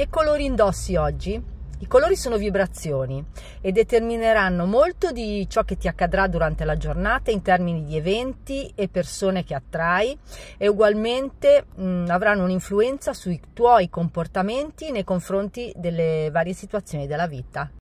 che colori indossi oggi? I colori sono vibrazioni e determineranno molto di ciò che ti accadrà durante la giornata in termini di eventi e persone che attrai e ugualmente mh, mm, avranno un'influenza sui tuoi comportamenti nei confronti delle varie situazioni della vita.